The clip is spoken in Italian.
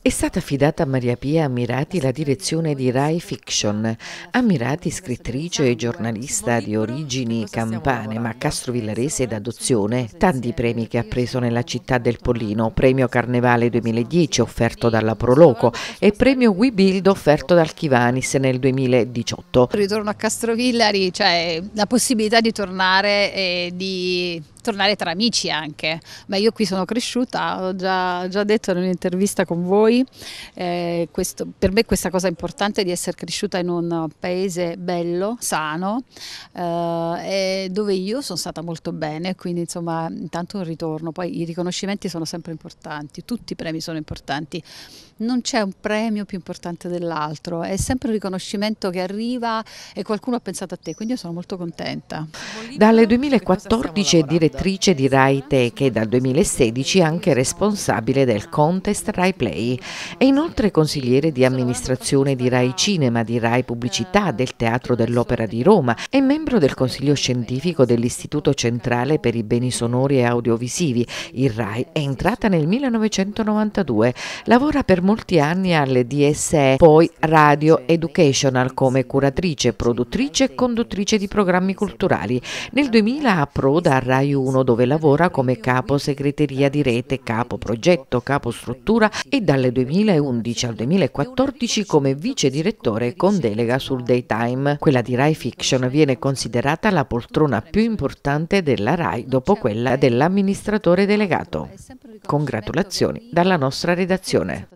È stata affidata a Maria Pia Ammirati la direzione di Rai Fiction. Ammirati, scrittrice e giornalista di origini campane ma castrovillarese d'adozione, tanti premi che ha preso nella città del Pollino, premio Carnevale 2010 offerto dalla Proloco e premio We Build offerto dal Chivanis nel 2018. Ritorno a Castrovillari, cioè la possibilità di tornare e di tornare tra amici anche. Beh, io qui sono cresciuta, ho già, già detto in un'intervista con voi, eh, questo, per me questa cosa importante di essere cresciuta in un paese bello, sano, eh, dove io sono stata molto bene, quindi insomma intanto un ritorno, poi i riconoscimenti sono sempre importanti, tutti i premi sono importanti, non c'è un premio più importante dell'altro, è sempre un riconoscimento che arriva e qualcuno ha pensato a te, quindi io sono molto contenta. Dalle 2014 è direttore direttrice di Rai Tech e dal 2016 anche responsabile del contest Rai Play. È inoltre consigliere di amministrazione di Rai Cinema, di Rai Pubblicità, del Teatro dell'Opera di Roma e membro del consiglio scientifico dell'Istituto Centrale per i Beni Sonori e Audiovisivi. Il Rai è entrata nel 1992. Lavora per molti anni alle DSE, poi Radio Educational come curatrice, produttrice e conduttrice di programmi culturali. Nel 2000 approda a Rai 1 2021 dove lavora come capo segreteria di rete, capo progetto, capo struttura e dal 2011 al 2014 come vice direttore con delega sul daytime. Quella di Rai Fiction viene considerata la poltrona più importante della Rai dopo quella dell'amministratore delegato. Congratulazioni dalla nostra redazione.